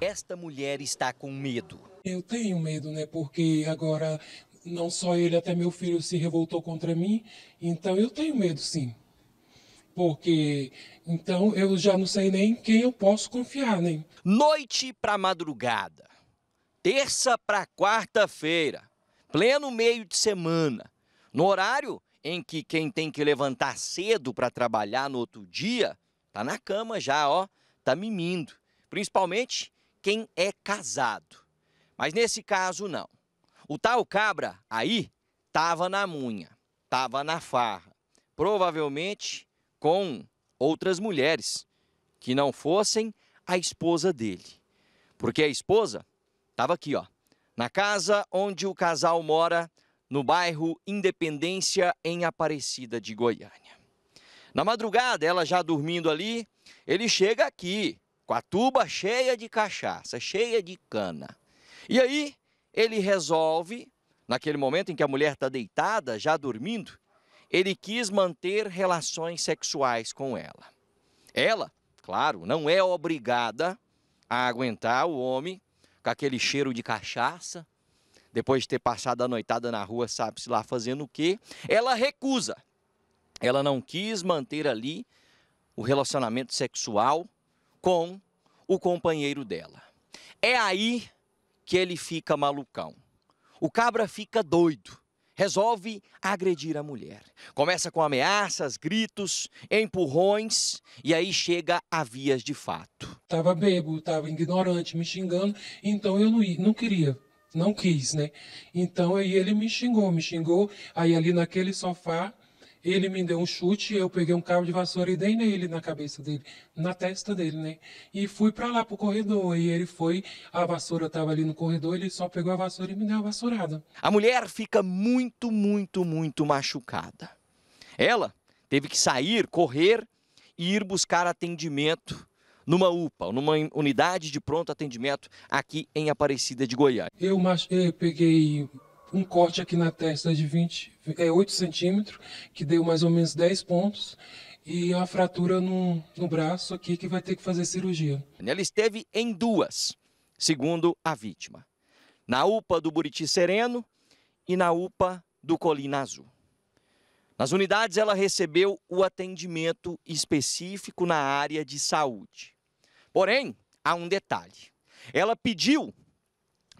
Esta mulher está com medo. Eu tenho medo, né? Porque agora não só ele, até meu filho se revoltou contra mim. Então eu tenho medo, sim. Porque então eu já não sei nem quem eu posso confiar, nem. Né? Noite para madrugada, terça para quarta-feira, pleno meio de semana, no horário em que quem tem que levantar cedo para trabalhar no outro dia, tá na cama já, ó, tá mimindo. Principalmente quem é casado. Mas nesse caso, não. O tal cabra aí estava na munha, estava na farra. Provavelmente com outras mulheres que não fossem a esposa dele. Porque a esposa estava aqui, ó, na casa onde o casal mora, no bairro Independência, em Aparecida de Goiânia. Na madrugada, ela já dormindo ali, ele chega aqui, com a tuba cheia de cachaça, cheia de cana. E aí ele resolve, naquele momento em que a mulher está deitada, já dormindo, ele quis manter relações sexuais com ela. Ela, claro, não é obrigada a aguentar o homem com aquele cheiro de cachaça, depois de ter passado a noitada na rua, sabe-se lá fazendo o quê. Ela recusa. Ela não quis manter ali o relacionamento sexual com o companheiro dela. É aí que ele fica malucão. O cabra fica doido. Resolve agredir a mulher. Começa com ameaças, gritos, empurrões e aí chega a vias de fato. Tava bebo, tava ignorante, me xingando, então eu não, não queria não quis, né? Então aí ele me xingou, me xingou, aí ali naquele sofá ele me deu um chute, eu peguei um cabo de vassoura e dei nele na cabeça dele, na testa dele, né? E fui para lá pro corredor e ele foi, a vassoura estava ali no corredor, ele só pegou a vassoura e me deu a vassourada. A mulher fica muito, muito, muito machucada. Ela teve que sair, correr e ir buscar atendimento numa UPA, numa unidade de pronto atendimento aqui em Aparecida de Goiás. Eu, eu peguei um corte aqui na testa de 20, é, 8 centímetros, que deu mais ou menos 10 pontos, e uma fratura no, no braço aqui que vai ter que fazer cirurgia. Ela esteve em duas, segundo a vítima. Na UPA do Buriti Sereno e na UPA do Colina Azul. Nas unidades, ela recebeu o atendimento específico na área de saúde. Porém, há um detalhe. Ela pediu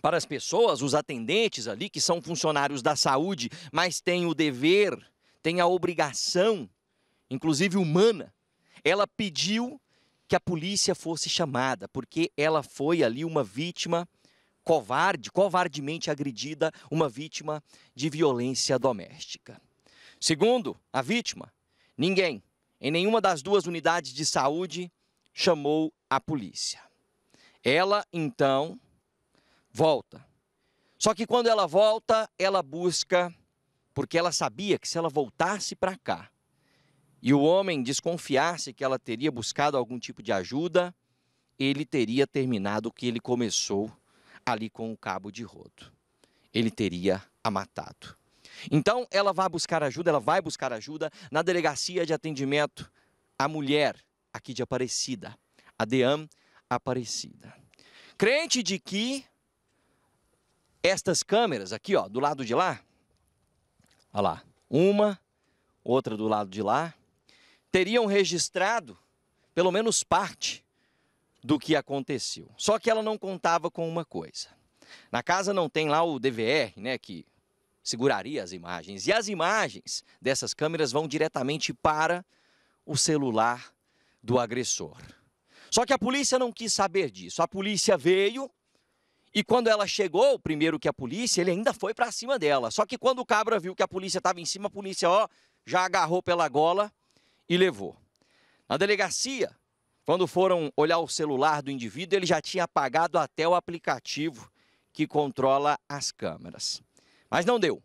para as pessoas, os atendentes ali, que são funcionários da saúde, mas têm o dever, têm a obrigação, inclusive humana, ela pediu que a polícia fosse chamada, porque ela foi ali uma vítima covarde, covardemente agredida, uma vítima de violência doméstica. Segundo a vítima, ninguém, em nenhuma das duas unidades de saúde, chamou a polícia. Ela, então, volta. Só que quando ela volta, ela busca, porque ela sabia que se ela voltasse para cá e o homem desconfiasse que ela teria buscado algum tipo de ajuda, ele teria terminado o que ele começou ali com o cabo de rodo. Ele teria a matado. Então ela vai buscar ajuda, ela vai buscar ajuda na delegacia de atendimento à mulher aqui de Aparecida, a Deam Aparecida. Crente de que estas câmeras aqui, ó, do lado de lá, olha lá, uma, outra do lado de lá, teriam registrado pelo menos parte do que aconteceu. Só que ela não contava com uma coisa. Na casa não tem lá o DVR, né, que seguraria as imagens. E as imagens dessas câmeras vão diretamente para o celular do agressor. Só que a polícia não quis saber disso. A polícia veio, e quando ela chegou, primeiro que a polícia, ele ainda foi para cima dela. Só que quando o cabra viu que a polícia estava em cima, a polícia, ó, já agarrou pela gola e levou. Na delegacia, quando foram olhar o celular do indivíduo, ele já tinha apagado até o aplicativo que controla as câmeras. Mas não deu.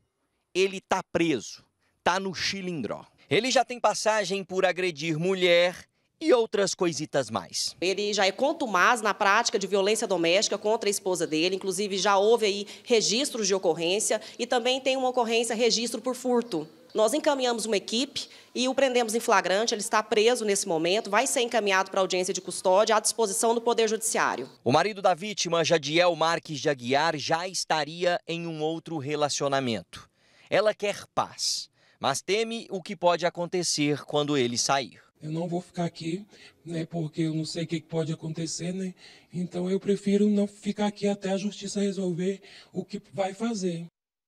Ele está preso, está no chilindró. Ele já tem passagem por agredir mulher, e outras coisitas mais. Ele já é contumaz na prática de violência doméstica contra a esposa dele, inclusive já houve aí registros de ocorrência e também tem uma ocorrência registro por furto. Nós encaminhamos uma equipe e o prendemos em flagrante, ele está preso nesse momento, vai ser encaminhado para audiência de custódia à disposição do Poder Judiciário. O marido da vítima, Jadiel Marques de Aguiar, já estaria em um outro relacionamento. Ela quer paz, mas teme o que pode acontecer quando ele sair eu não vou ficar aqui, né, porque eu não sei o que pode acontecer, né? Então eu prefiro não ficar aqui até a justiça resolver o que vai fazer.